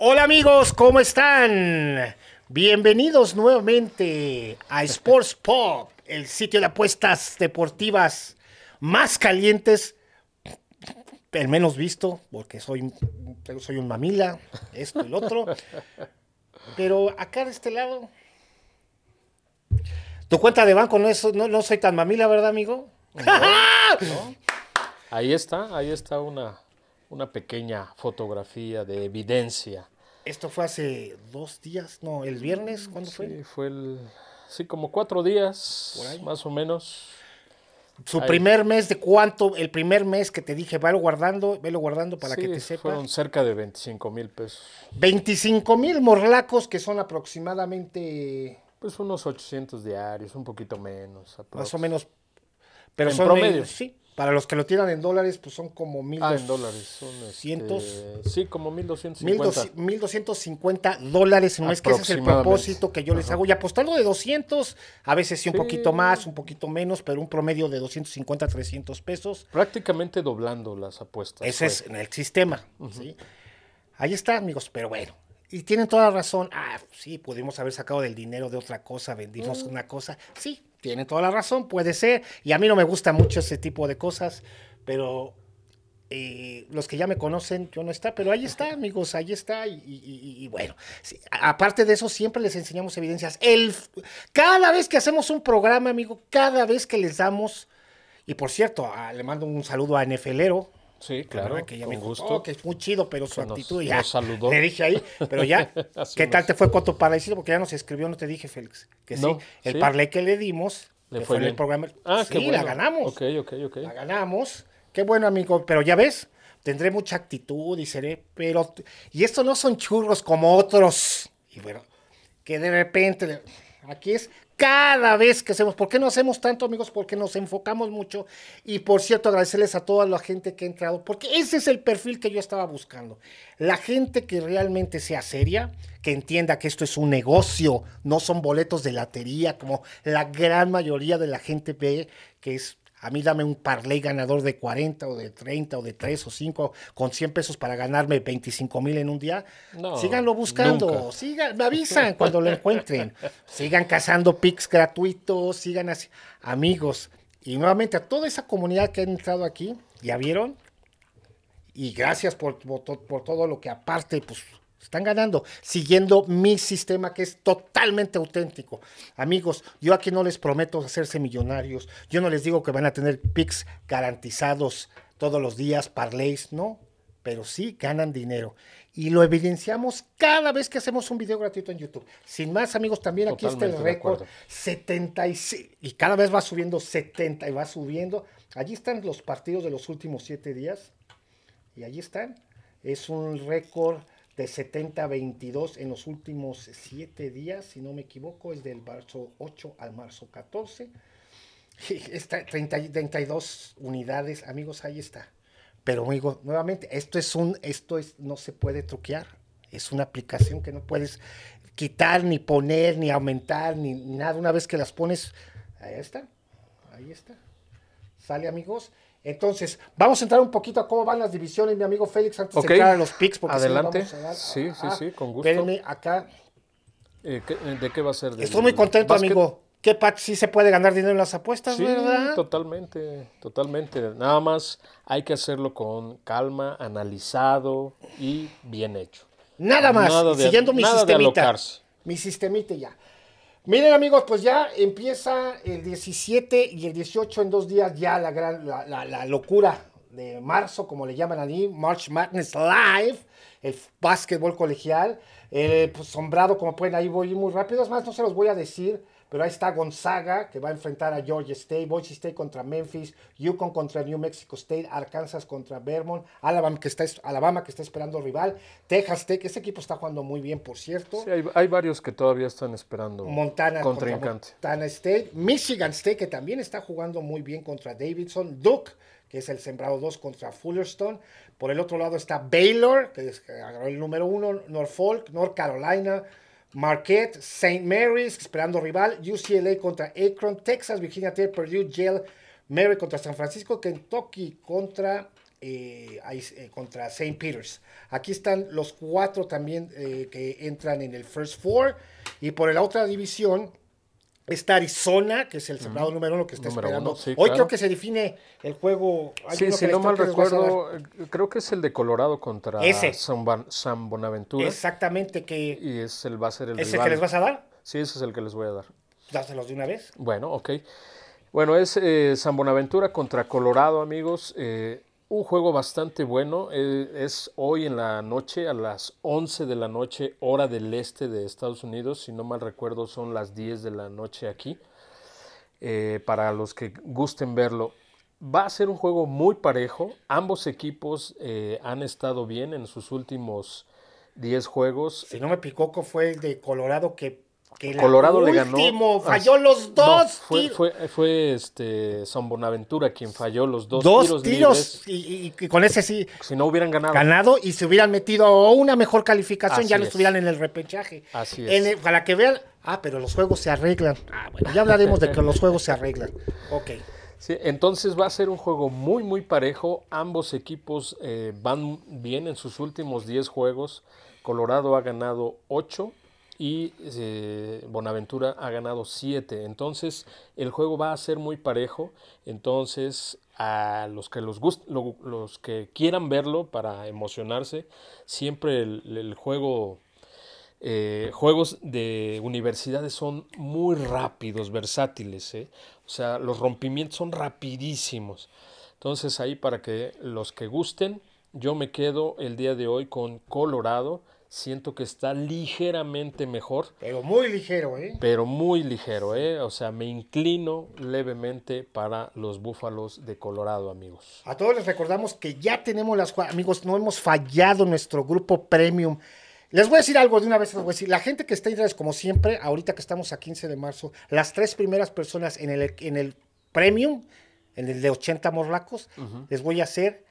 Hola amigos, ¿cómo están? Bienvenidos nuevamente a Sports Pop, el sitio de apuestas deportivas más calientes, el menos visto, porque soy, soy un mamila, esto y otro. Pero acá de este lado, tu cuenta de banco no, no, soy tan mamila, ¿verdad, amigo? Ahí está, ahí está una una pequeña fotografía de evidencia. Esto fue hace dos días, no, el viernes, ¿cuándo sí, fue? el, sí, como cuatro días, más o menos. Su primer mes de cuánto, el primer mes que te dije, velo guardando, velo guardando para que te sepas Fueron cerca de 25 mil pesos. 25 mil morlacos que son aproximadamente... Pues unos 800 diarios, un poquito menos. Más o menos. Pero son promedio. sí. Para los que lo tiran en dólares, pues son como mil ah, en dólares, son este, ¿Cientos? Sí, como doscientos cincuenta dólares, no es que ese es el propósito que yo les hago. Y apostando de 200, a veces sí un poquito más, un poquito menos, pero un promedio de 250 300 pesos. Prácticamente doblando las apuestas. Ese pues. es el sistema, ¿sí? Ahí está, amigos, pero bueno. Y tienen toda razón. Ah, sí, pudimos haber sacado del dinero de otra cosa, vendimos mm. una cosa. Sí, tiene toda la razón, puede ser. Y a mí no me gusta mucho ese tipo de cosas, pero eh, los que ya me conocen, yo no está, pero ahí está, amigos, ahí está. Y, bueno, aparte de eso, siempre les enseñamos evidencias. El, cada vez que hacemos un programa, amigo, cada vez que les damos, y por cierto, ah, le mando un saludo a Nefelero, Sí, pues, claro. Que con gusto. Oh, que es muy chido, pero su actitud ya. Le dije ahí, pero ya, ¿qué tal te fue con tu decir Porque ya nos escribió, no te dije, Félix. Que sí, el parlé que le dimos, le fue, en el programa. Ah, sí, la ganamos. Ok, ok, ok. La ganamos. Qué bueno, amigo, pero ya ves, tendré mucha actitud y seré, pero. Y estos no son churros como otros. Y bueno, que de repente. Aquí es cada vez que hacemos. ¿Por qué no hacemos tanto, amigos? Porque nos enfocamos mucho. Y por cierto, agradecerles a toda la gente que ha entrado, porque ese es el perfil que yo estaba buscando. La gente que realmente sea seria, que entienda que esto es un negocio, no son boletos de latería, como la gran mayoría de la gente ve que es a mí dame un parlay ganador de 40 o de 30 o de 3 o 5 con 100 pesos para ganarme 25 mil en un día. No, Síganlo buscando. Sigan, me avisan cuando lo encuentren. Sigan cazando pics gratuitos. Sigan así. Amigos. Y nuevamente a toda esa comunidad que han entrado aquí. ¿Ya vieron? Y gracias por todo lo que aparte, pues están ganando siguiendo mi sistema que es totalmente auténtico. Amigos, yo aquí no les prometo hacerse millonarios. Yo no les digo que van a tener picks garantizados todos los días, parlays, no. Pero sí ganan dinero. Y lo evidenciamos cada vez que hacemos un video gratuito en YouTube. Sin más, amigos, también aquí está el récord. 76. Y cada vez va subiendo 70 y va subiendo. Allí están los partidos de los últimos 7 días. Y allí están. Es un récord de 70 a 22 en los últimos 7 días, si no me equivoco, es del marzo 8 al marzo 14. Está 32 unidades, amigos, ahí está. Pero amigos, nuevamente, esto es un, esto es, no se puede truquear. Es una aplicación que no puedes quitar, ni poner, ni aumentar, ni nada. Una vez que las pones, ahí está, ahí está. ¿Sale, amigos? Entonces, vamos a entrar un poquito a cómo van las divisiones, mi amigo Félix, antes de entrar a los picks. Porque Adelante. sí, sí, sí, con gusto. Espérenme acá. Eh, eh, ¿De qué va a ser? Estoy muy contento, amigo. que Pat sí se puede ganar dinero en las apuestas, sí, Totalmente, totalmente. Nada más hay que hacerlo con calma, analizado y bien hecho. Nada más, siguiendo mi nada Mi sistemita ya. Miren amigos, pues ya empieza el 17 y el 18 en dos días ya la gran la, locura de marzo, como le llaman allí, March Madness Live, el básquetbol colegial. Eh, pues Sombrado, como pueden, ahí voy muy rápido. Es más, no se los voy a decir, pero ahí está Gonzaga, que va a enfrentar a Georgia State, Boise State contra Memphis, Yukon contra New Mexico State, Arkansas contra Vermont, Alabama que está, Alabama, que está esperando rival, Texas Tech, este equipo está jugando muy bien, por cierto. Sí, hay, varios que todavía están esperando. Montana contra, Montana State, Michigan State, que también está jugando muy bien contra Davidson, Duke que es el sembrado 2 contra Fullerstone. Por el otro lado está Baylor, que, es, agarró el número 1, Norfolk, North Carolina, Marquette, St. Mary's, esperando rival, UCLA contra Akron, Texas, Virginia Tech, Purdue, Yale, Mary contra San Francisco, Kentucky contra, eh, eh, contra St. Peter's. Aquí están los cuatro también eh, que entran en el First Four. Y por la otra división Está Arizona, que es el sembrado número uno que está esperando. Hoy creo que se define el juego. sí, si no mal recuerdo, eh, creo que es el de Colorado contra San, Bonaventura. Exactamente. que Y es el, va a ser el ¿Ese que les vas a dar? Sí, ese es el que les voy a dar. ¿Dáselos de una vez? Bueno, ok. Bueno, es eh, San Bonaventura contra Colorado, amigos. Eh, un juego bastante bueno. Eh, es hoy en la noche, a las 11 de la noche, hora del este de Estados Unidos. Si no mal recuerdo, son las 10 de la noche aquí. Eh, para los que gusten verlo. Va a ser un juego muy parejo. Ambos equipos eh, han estado bien en sus últimos 10 juegos. Si no me picoco fue el de Colorado que Colorado le ganó. Ah, falló los dos. fue, este son Bonaventura quien falló los dos, tiros, Y, con ese sí. Si no hubieran ganado. Ganado y se hubieran metido a una mejor calificación, ya no estuvieran en el repechaje. Así es. para que vean, ah, pero los juegos se arreglan. Ah, ya hablaremos de que los juegos se arreglan. Ok. entonces va a ser un juego muy, muy parejo. Ambos equipos eh, van bien en sus últimos 10 juegos. Colorado ha ganado 8 y eh, Bonaventura ha ganado 7. Entonces el juego va a ser muy parejo. Entonces a los que, los, los que quieran verlo para emocionarse, siempre el, juego... Eh, juegos de universidades son muy rápidos, versátiles, ¿eh? o sea, los rompimientos son rapidísimos. Entonces ahí para que los que gusten, yo me quedo el día de hoy con Colorado siento que está ligeramente mejor. Pero muy ligero, ¿eh? Pero muy ligero, ¿eh? O sea, me inclino levemente para los Búfalos de Colorado, amigos. A todos les recordamos que ya tenemos las... Amigos, no hemos fallado nuestro grupo premium. Les voy a decir algo de una vez, voy a decir, la gente que está interesada, como siempre, ahorita que estamos a 15 de marzo, las tres primeras personas en el, en el premium, en el de 80 morlacos, les voy a hacer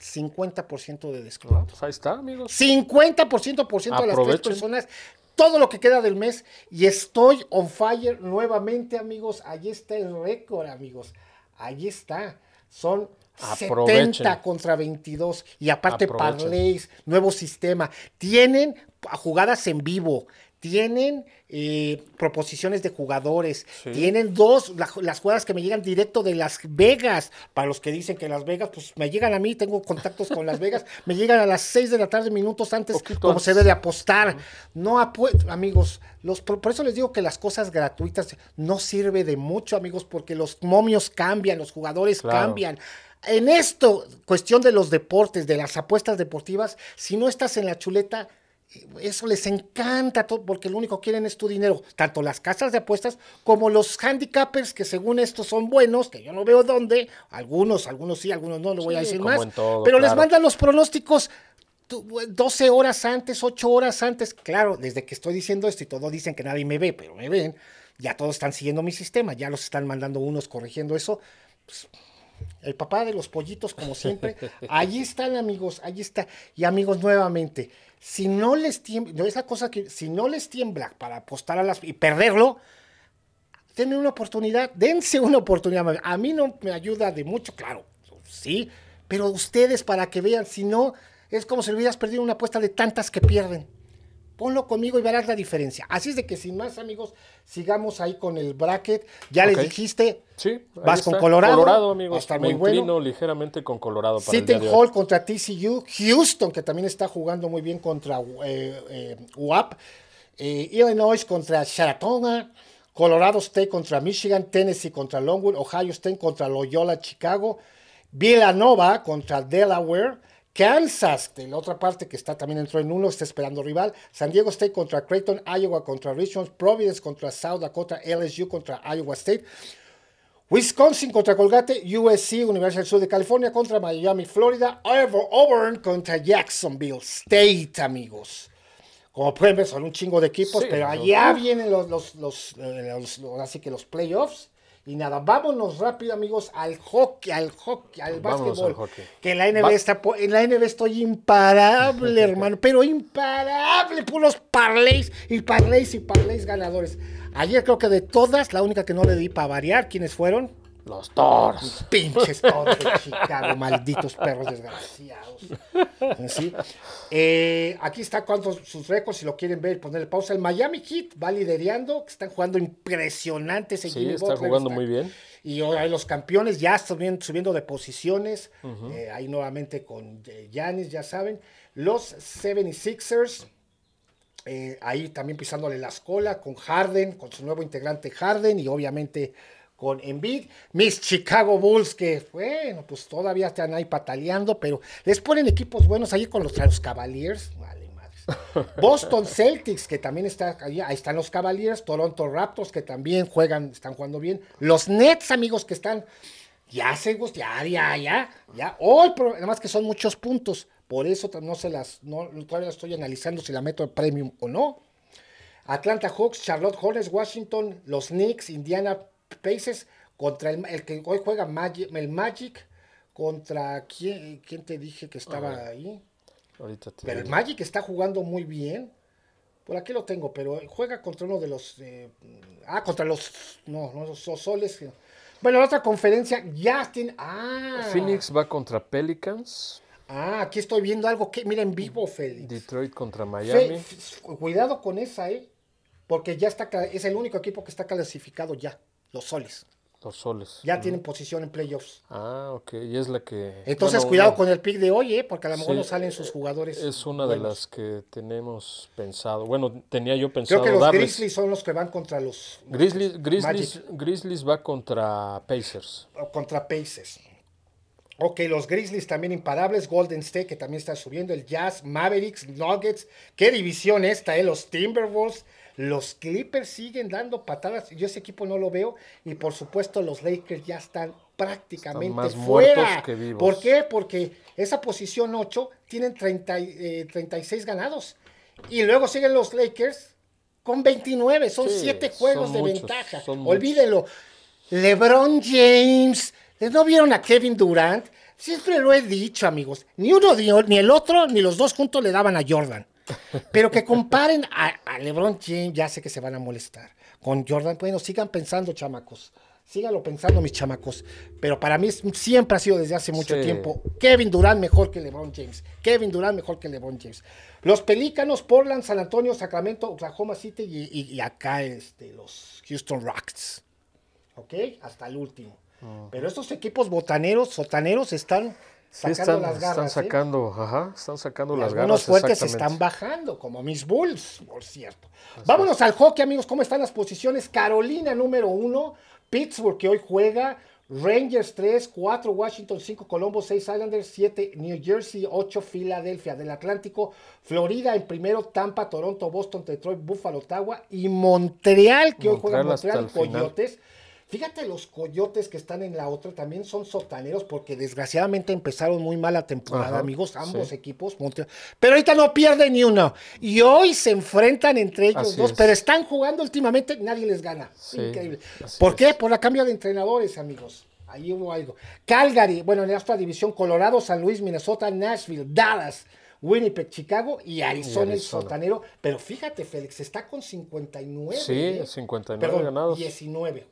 50% de descuento. Pues ahí está, amigos. 50% por de las tres personas. Todo lo que queda del mes. Y estoy on fire nuevamente, amigos. Allí está el récord, amigos. Allí está. Son 70 contra 22. Y aparte, parlays, nuevo sistema. Tienen jugadas en vivo tienen eh, proposiciones de jugadores, tienen dos, las jugadas que me llegan directo de Las Vegas, para los que dicen que Las Vegas, pues me llegan a mí, tengo contactos con Las Vegas, me llegan a las seis de la tarde, minutos antes, como se debe apostar. No amigos, los, por, eso les digo que las cosas gratuitas no sirve de mucho, amigos, porque los momios cambian, los jugadores cambian. En esto, cuestión de los deportes, de las apuestas deportivas, si no estás en la chuleta, eso les encanta porque lo único que quieren es tu dinero, tanto las casas de apuestas como los handicappers que según estos son buenos, que yo no veo dónde, algunos, algunos sí, algunos no, no voy a decir más, pero les mandan los pronósticos 12 horas antes, 8 horas antes, claro, desde que estoy diciendo esto y todos dicen que nadie me ve, pero me ven, ya todos están siguiendo mi sistema, ya los están mandando unos corrigiendo eso, pues, el papá de los pollitos como siempre, allí están amigos, allí está, y amigos nuevamente si no les tiembla, no es la cosa que, si no les tiembla para apostar a las y perderlo, denme una oportunidad, dense una oportunidad. A mí no me ayuda de mucho, claro, sí, pero ustedes para que vean, si no, es como si hubieras perdido una apuesta de tantas que pierden ponlo conmigo y verás la diferencia. Así es de que sin más, amigos, sigamos ahí con el bracket. Ya les dijiste, sí, vas con Colorado. Colorado, amigos, está muy bueno. ligeramente con Colorado. Para Hall contra TCU, Houston, que también está jugando muy bien contra eh, eh, UAP, eh, Illinois contra Saratoga, Colorado State contra Michigan, Tennessee contra Longwood, Ohio State contra Loyola, Chicago, Villanova contra Delaware, Kansas, de la otra parte que está también entró en uno, está esperando rival. San Diego State contra Creighton, Iowa contra Richmond, Providence contra South Dakota, LSU contra Iowa State. Wisconsin contra Colgate, USC, Universidad del Sur de California contra Miami, Florida, Auburn contra Jacksonville State, amigos. Como pueden ver, son un chingo de equipos, pero allá vienen los, eh, así que los playoffs. Y nada, vámonos rápido, amigos, al hockey, al hockey, al básquetbol. que en la NBA está en la NBA estoy imparable, hermano, pero imparable, puros parlays y parlays y parlays ganadores. Ayer creo que de todas, la única que no le di para variar, ¿quiénes fueron? Los toros. Pinches toros de Chicago, malditos perros desgraciados. Eh, aquí está cuántos sus récords, si lo quieren ver, ponerle pausa. El Miami Heat va liderando, que están jugando impresionantes. ese Sí, están jugando muy bien. Y ahora los campeones ya subiendo, subiendo de posiciones. Eh, ahí nuevamente con Yanis, eh, ya saben. Los 76ers. ahí también pisándole las colas con Harden, con su nuevo integrante Harden y obviamente con Embiid. Miss Chicago Bulls, que bueno, pues todavía están ahí pataleando, pero les ponen equipos buenos ahí con los, Cavaliers. Vale, Boston Celtics, que también está ahí, ahí están los Cavaliers. Toronto Raptors, que también juegan, están jugando bien. Los Nets, amigos, que están. Ya se ya, ya, ya, ya. Hoy, nada más que son muchos puntos. Por eso no se las, no, todavía estoy analizando si la meto en premium o no. Atlanta Hawks, Charlotte Hornets, Washington, los Knicks, Indiana Paces contra el, que hoy juega Magic, el Magic contra quién, quién te dije que estaba ahí. Ahorita te el Magic está jugando muy bien. Por aquí lo tengo, pero juega contra uno de los eh, ah contra los no, no los soles. Bueno, la otra conferencia Justin ah. Phoenix va contra Pelicans. Ah, aquí estoy viendo algo que mira en vivo, Félix. Detroit contra Miami. cuidado con esa, eh, porque ya está es el único equipo que está clasificado ya los soles. Los soles. Ya tienen posición en playoffs. Ah, ok. Y es la que. Entonces, cuidado con el pick de hoy, ¿eh? porque a lo mejor no salen sus eh, jugadores. Es una de las que tenemos pensado. Bueno, tenía yo pensado. Creo que los Grizzlies son los que van contra los. Grizzlies, Grizzlies, Grizzlies va contra Pacers. Contra Pacers. Ok, los Grizzlies también imparables, Golden State que también está subiendo, el Jazz, Mavericks, Nuggets, qué división esta, eh? los Timberwolves, los Clippers siguen dando patadas. Yo ese equipo no lo veo. Y por supuesto, los Lakers ya están prácticamente fuera. ¿Por qué? Porque esa posición 8 tienen 36 eh, ganados. Y luego siguen los Lakers con 29. Son 7 juegos de ventaja. Olvídelo. LeBron James. ¿No vieron a Kevin Durant? Siempre lo he dicho, amigos. Ni uno ni el otro, ni los dos juntos le daban a Jordan. Pero que comparen a, LeBron James, ya sé que se van a molestar. Con Jordan, bueno, sigan pensando, chamacos. Síganlo pensando, mis chamacos. Pero para mí siempre ha sido desde hace mucho tiempo Kevin Durant mejor que LeBron James. Kevin Durant mejor que LeBron James. Los Pelícanos, Portland, San Antonio, Sacramento, Oklahoma City y, acá este, los Houston Rocks ¿Ok? Hasta el último. Pero estos equipos botaneros, sotaneros, están sacando están, las sacando, ajá, están sacando las garras. Algunos fuertes están bajando, como mis Bulls, por cierto. Vámonos al hockey, amigos. ¿Cómo están las posiciones? Carolina número uno, Pittsburgh que hoy juega, Rangers tres, cuatro, Washington, cinco, Colombo, 6 Islanders, 7 New Jersey, ocho, Filadelfia. Del Atlántico, Florida en primero, Tampa, Toronto, Boston, Detroit, Buffalo, Ottawa y Montreal, que hoy juega Montreal Coyotes. Fíjate, los coyotes que están en la otra también son sotaneros porque desgraciadamente empezaron muy mala temporada, amigos, ambos equipos. Pero ahorita no pierden ni uno. Y hoy se enfrentan entre ellos dos, pero están jugando últimamente, nadie les gana. Increíble. ¿Por qué? Por la cambio de entrenadores, amigos. Ahí hubo algo. Calgary, bueno, en la otra división, Colorado, San Luis, Minnesota, Nashville, Dallas. Winnipeg, Chicago y Arizona, el sotanero. Pero fíjate, Félix, está con 59. Sí, 59 ¿eh? perdón, ganados. 19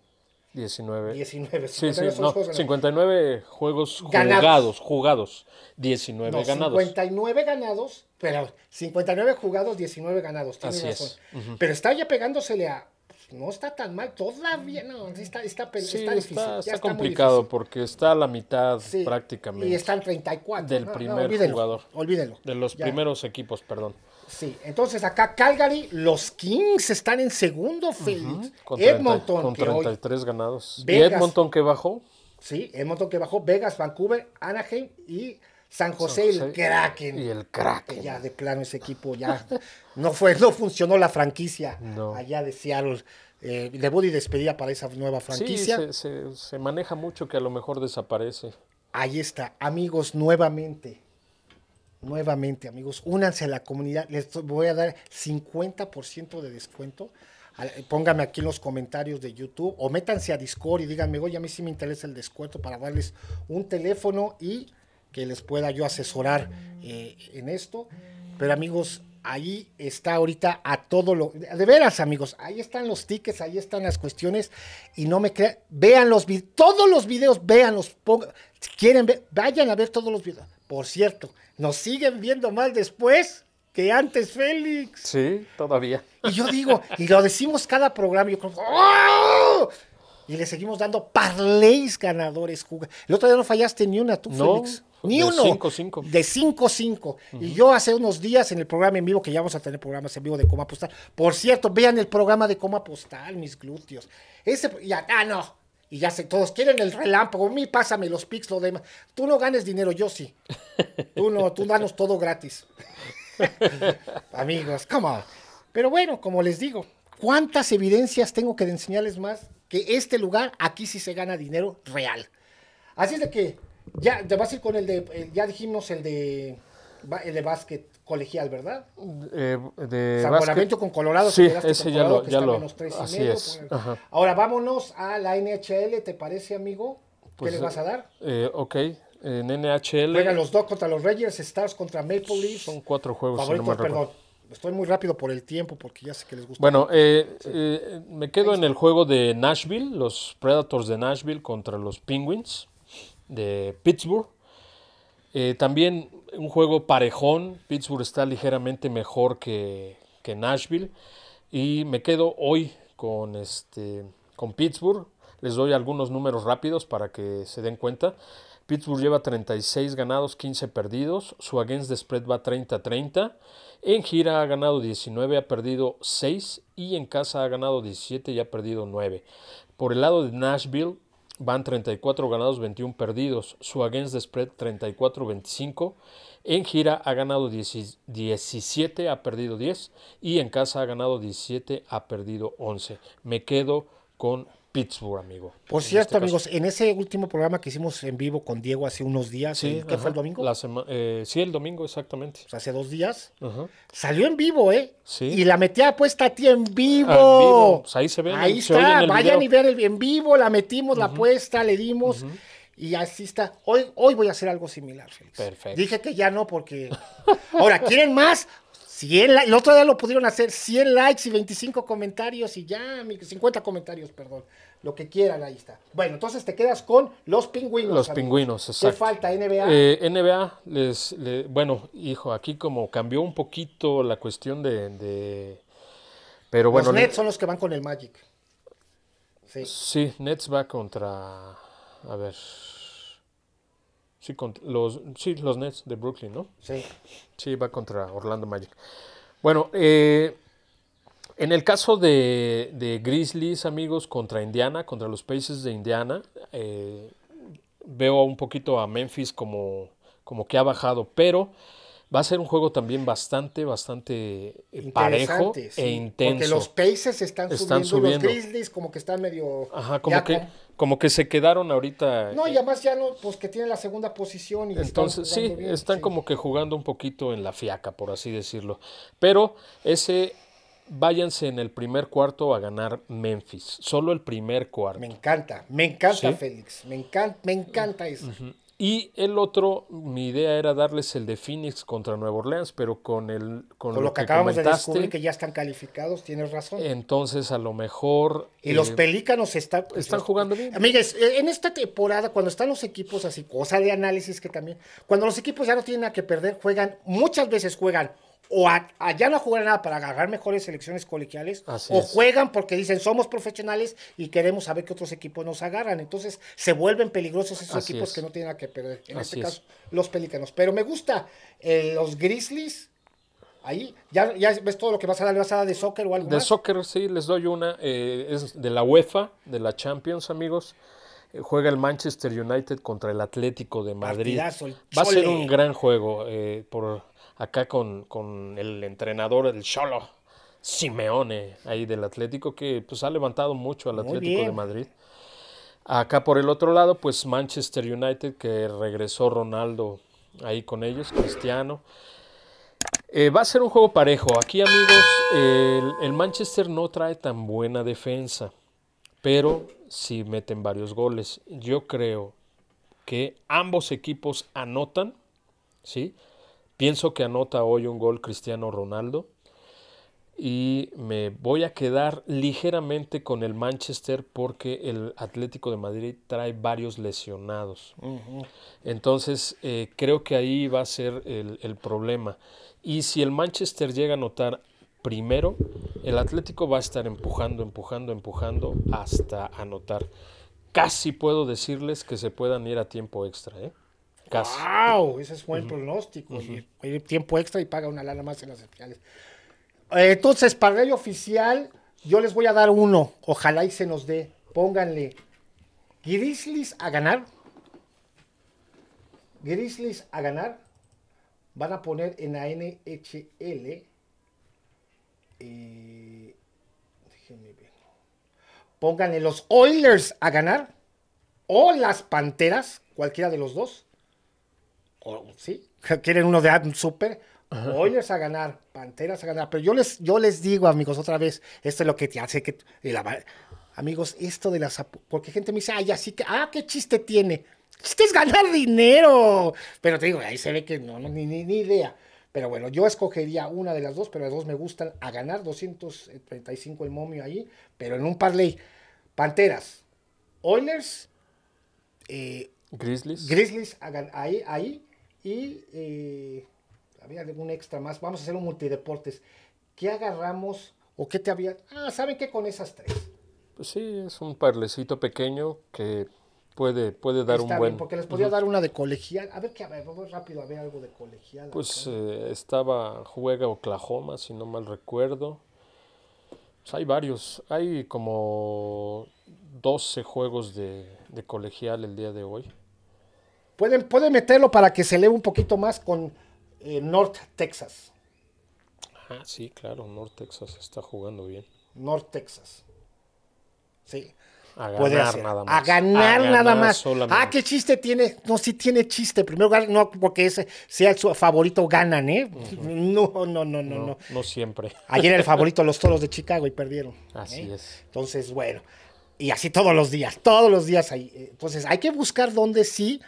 19. 19. 59, sí, sí, no, juegos nueve juegos ganados. jugados, jugados. 19 no, ganados. 59 ganados, pero 59 jugados, 19 ganados. Es. Pero está ya pegándosele a pues, no está tan mal todavía, no, está, está, está difícil. Está, complicado porque está a la mitad prácticamente. Y están 34. Del primer olvídelo, jugador. Olvídelo. De los primeros equipos, perdón. Sí, entonces acá Calgary, los Kings están en segundo, Félix. Edmonton. Con 33 ganados. ¿Y Edmonton que bajó? Sí, Edmonton que bajó. Vegas, Vancouver, Anaheim y San José, el Kraken. Y el Kraken. Eh, ya de plano ese equipo ya no fue, no funcionó la franquicia allá de Seattle. Eh, debut para esa nueva franquicia. se maneja mucho que a lo mejor desaparece. Ahí está, amigos, nuevamente nuevamente, amigos, únanse a la comunidad. Les voy a dar 50% de descuento. Pónganme aquí en los comentarios de YouTube o métanse a Discord y díganme, oye, a mí sí me interesa el descuento para darles un teléfono y que les pueda yo asesorar eh, en esto. Pero amigos, Ahí está ahorita a todo lo... De veras, amigos, ahí están los tickets, ahí están las cuestiones. Y no me crean, vean los videos, todos los videos, véanlos. Pongan, si quieren ver, vayan a ver todos los videos. Por cierto, nos siguen viendo más después que antes, Félix. Sí, todavía. Y yo digo, y lo decimos cada programa, yo como, ¡Oh! Y le seguimos dando parlays ganadores. El otro día no fallaste ni una tú, Félix. Ni de uno. 5 De 5-5. Y yo hace unos días en el programa en vivo, que ya vamos a tener programas en vivo de cómo apostar. Por cierto, vean el programa de cómo apostar, mis glúteos. Ese, ya, ah, no. Y ya sé, todos quieren el relámpago. mí pásame los pics, lo demás. Tú no ganes dinero, yo sí. Tú no, tú danos todo gratis. Amigos, come on. Pero bueno, como les digo, ¿Cuántas evidencias tengo que enseñarles más que este lugar, aquí sí se gana dinero real? Así es de que ya te vas a ir con el de, ya dijimos el de, el de básquet colegial, ¿verdad? Eh, de con Colorado. Sí, ese ya lo, que ya está lo. es. Pues. ahora vámonos a la NHL, ¿te parece, amigo? ¿Qué pues, le vas a dar? Eh, ok, en NHL. Juegan los dos contra los Rangers, Stars contra Maple Leafs. Son cuatro juegos. Favoritos, perdón. Estoy muy rápido por el tiempo porque ya sé que les gusta. Bueno, eh, eh, me quedo en el juego de Nashville, los Predators de Nashville contra los Penguins de Pittsburgh. Eh, también un juego parejón. Pittsburgh está ligeramente mejor que, Nashville. Y me quedo hoy con, este, con Pittsburgh. Les doy algunos números rápidos para que se den cuenta. Pittsburgh lleva 36 ganados, 15 perdidos. Su against the spread va 30-30. En gira ha ganado 19, ha perdido 6 y en casa ha ganado 17 y ha perdido 9. Por el lado de Nashville van 34 ganados, 21 perdidos. Su against the spread 34-25. En gira ha ganado 17, ha perdido 10 y en casa ha ganado 17, ha perdido 11. Me quedo con Pittsburgh, amigo. Por cierto, este amigos, en ese último programa que hicimos en vivo con Diego hace unos días, ¿qué fue el domingo? Eh, sí, el domingo, exactamente. O sea, hace dos días. Salió en vivo, ¿eh? Sí. Y la metí apuesta a ti en vivo. Ah, en vivo. Pues ahí se ve. Ahí está. Vayan y ver el, en vivo, la metimos, la apuesta, le dimos. Y así está. Hoy, hoy voy a hacer algo similar, Perfecto. Dije que ya no porque... Ahora, ¿quieren más? 100 El otro día lo pudieron hacer 100 likes y 25 comentarios y ya, 50 comentarios, perdón. Lo que quieran, ahí está. Bueno, entonces te quedas con los pingüinos. Los pingüinos, exacto. ¿Qué falta, NBA? Eh, NBA, les, bueno, hijo, aquí como cambió un poquito la cuestión de... Pero bueno, los Nets son los que van con el Magic. Sí. sí, Nets va contra... A ver, Sí, los, sí, los Nets de Brooklyn, ¿no? Sí. Sí, va contra Orlando Magic. Bueno, eh, en el caso de, de, Grizzlies, amigos, contra Indiana, contra los Pacers de Indiana, eh, veo un poquito a Memphis como, como que ha bajado, pero Va a ser un juego también bastante, bastante eh, parejo e intenso. Porque los Paces están, subiendo, los Grizzlies como que están medio... Ajá, como que, como que se quedaron ahorita... No, y eh, además ya no, pues que tienen la segunda posición y Entonces, sí, están como que jugando un poquito en la fiaca, por así decirlo. Pero ese váyanse en el primer cuarto a ganar Memphis. Solo el primer cuarto. Me encanta, me encanta, Félix. Me encanta, me encanta eso. Y el otro, mi idea era darles el de Phoenix contra Nueva Orleans, pero con el con, con lo, que, acabamos de descubrir que ya están calificados, tienes razón. Entonces, a lo mejor y los eh, Pelícanos pues, están jugando bien. Amigues, eh, en esta temporada cuando están los equipos así, cosa de análisis que también, cuando los equipos ya no tienen nada que perder, juegan muchas veces juegan o allá ya no jugar nada para agarrar mejores selecciones colegiales, o juegan porque dicen somos profesionales y queremos saber que otros equipos nos agarran. Entonces se vuelven peligrosos esos equipos que no tienen nada que perder. En este caso, los Pelícanos. Pero me gusta eh, los Grizzlies. Ahí, ya, ves todo lo que vas a dar, ¿le vas a dar de soccer o algo de soccer, sí, les doy una. Eh, es de la UEFA, de la Champions, amigos eh, juega el Manchester United contra el Atlético de Madrid. Va a ser un gran juego por acá con, el entrenador, el Cholo Simeone, ahí del Atlético, que pues ha levantado mucho al Atlético de Madrid. Acá por el otro lado, pues Manchester United, que regresó Ronaldo ahí con ellos, Cristiano. Eh, va a ser un juego parejo. Aquí, amigos, el, Manchester no trae tan buena defensa, pero si meten varios goles. Yo creo que ambos equipos anotan, ¿sí? Pienso que anota hoy un gol Cristiano Ronaldo y me voy a quedar ligeramente con el Manchester porque el Atlético de Madrid trae varios lesionados. Entonces eh, creo que ahí va a ser el, el, problema. Y si el Manchester llega a anotar primero, el Atlético va a estar empujando, empujando, empujando hasta anotar. Casi puedo decirles que se puedan ir a tiempo extra. ¿eh? ¡Wow! Ese es buen pronóstico. tiempo extra y paga una lana más en las especiales. Eh, entonces, para el oficial, yo les voy a dar uno. Ojalá y se nos dé. Pónganle Grizzlies a ganar. Grizzlies a ganar. Van a poner en la NHL. Eh, déjenme ver. Pónganle los Oilers a ganar. O las Panteras. Cualquiera de los dos o sí, quieren uno de Adam Super, Oilers a ganar, Panteras a ganar. Pero yo les, yo les digo, amigos, otra vez, esto es lo que te hace que. amigos, esto de las. Porque gente me dice, ay, así que. Ah, qué chiste tiene. Chiste es ganar dinero. Pero te digo, ahí se ve que no, no ni, idea. Pero bueno, yo escogería una de las dos, pero las dos me gustan. A ganar 235 el momio ahí, pero en un parlay. Panteras, Oilers, eh, Grizzlies. Grizzlies, ahí, ahí y eh, había algún extra más. Vamos a hacer un multideportes. ¿Qué agarramos o qué te había... Ah, ¿saben qué con esas tres? Pues sí, es un parlecito pequeño que puede, puede dar Está un bien, Porque les podía dar una de colegial. A ver, qué a ver, rápido a ver algo de colegial. Pues eh, estaba, juega Oklahoma, si no mal recuerdo. Pues hay varios, hay como 12 juegos de colegial el día de hoy. Pueden, meterlo para que se eleve un poquito más con eh, North Texas. Ah, sí, claro, North Texas está jugando bien. North Texas. Sí. A ganar nada más. A ganar, nada más. Ah, qué chiste tiene. No, sí tiene chiste. Primero, no porque ese sea el favorito, ganan, ¿eh? no, no, no, no, no, no. siempre. Ayer el favorito, los toros de Chicago, y perdieron. ¿eh? Así es. Entonces, bueno. Y así todos los días, todos los días. ahí entonces, hay que buscar dónde sí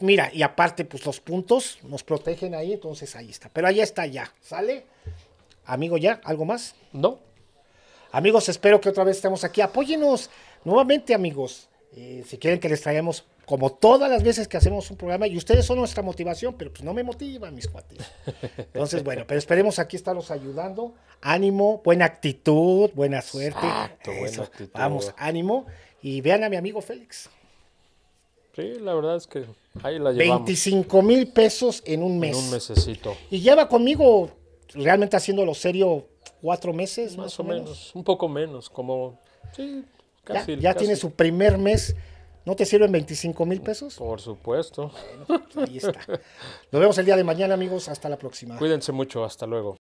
mira, y aparte, pues los puntos nos protegen ahí, entonces ahí está. Pero ahí está ya, ¿sale? Amigo, ¿ya? ¿Algo más? No. Amigos, espero que otra vez estemos aquí. Apóyenos nuevamente, amigos. Eh, si quieren que les traigamos, como todas las veces que hacemos un programa, y ustedes son nuestra motivación, pero pues no me motivan, mis cuates. Entonces, bueno, pero esperemos aquí estarlos ayudando. Ánimo, buena actitud, buena suerte. Exacto, Vamos, ánimo. Y vean a mi amigo Félix. Sí, la verdad es que ahí la llevamos. 25 mil pesos en un mes. En un mesecito. Y lleva conmigo, realmente haciéndolo serio, cuatro meses más, o menos. Un poco menos, como, sí, casi. Ya, tiene su primer mes. ¿No te sirven 25 mil pesos? Por supuesto. ahí está. Nos vemos el día de mañana, amigos. Hasta la próxima. Cuídense mucho. Hasta luego.